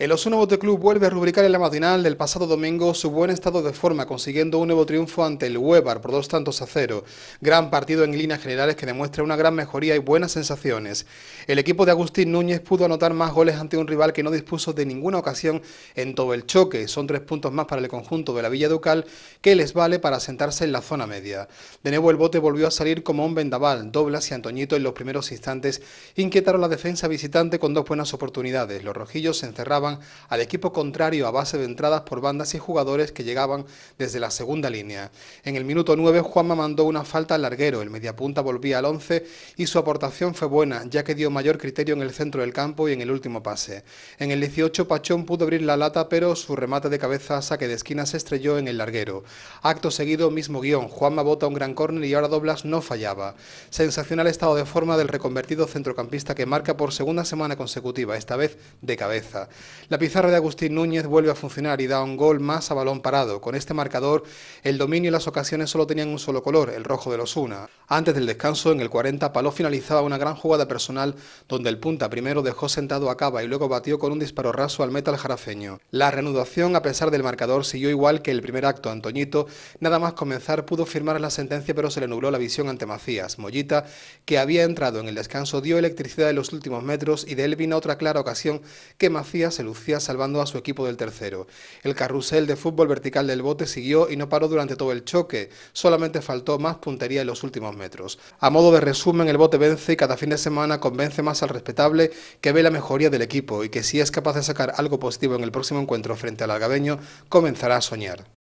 El Osuna Club vuelve a rubricar en la matinal del pasado domingo su buen estado de forma, consiguiendo un nuevo triunfo ante el Huevar por dos tantos a cero. Gran partido en líneas generales que demuestra una gran mejoría y buenas sensaciones. El equipo de Agustín Núñez pudo anotar más goles ante un rival que no dispuso de ninguna ocasión en todo el choque. Son tres puntos más para el conjunto de la Villa Ducal que les vale para sentarse en la zona media. De nuevo el bote volvió a salir como un vendaval. Doblas y Antoñito en los primeros instantes inquietaron la defensa visitante con dos buenas oportunidades. Los rojillos se encerraban al equipo contrario a base de entradas por bandas y jugadores que llegaban desde la segunda línea. En el minuto 9, Juanma mandó una falta al larguero, el mediapunta volvía al 11 y su aportación fue buena, ya que dio mayor criterio en el centro del campo y en el último pase. En el 18, Pachón pudo abrir la lata, pero su remate de cabeza a saque de esquina se estrelló en el larguero. Acto seguido, mismo guión, Juanma bota un gran córner y ahora Doblas no fallaba. Sensacional estado de forma del reconvertido centrocampista que marca por segunda semana consecutiva, esta vez de cabeza. La pizarra de Agustín Núñez vuelve a funcionar y da un gol más a balón parado. Con este marcador, el dominio y las ocasiones solo tenían un solo color, el rojo de los Una. Antes del descanso, en el 40, Paló finalizaba una gran jugada personal donde el punta primero dejó sentado a Cava y luego batió con un disparo raso al metal jarafeño. La reanudación, a pesar del marcador, siguió igual que el primer acto. Antoñito, nada más comenzar, pudo firmar la sentencia, pero se le nubló la visión ante Macías. Mollita, que había entrado en el descanso, dio electricidad en los últimos metros y de él vino otra clara ocasión que Macías salvando a su equipo del tercero. El carrusel de fútbol vertical del bote siguió y no paró durante todo el choque, solamente faltó más puntería en los últimos metros. A modo de resumen, el bote vence y cada fin de semana convence más al respetable que ve la mejoría del equipo y que si es capaz de sacar algo positivo en el próximo encuentro frente al algabeño, comenzará a soñar.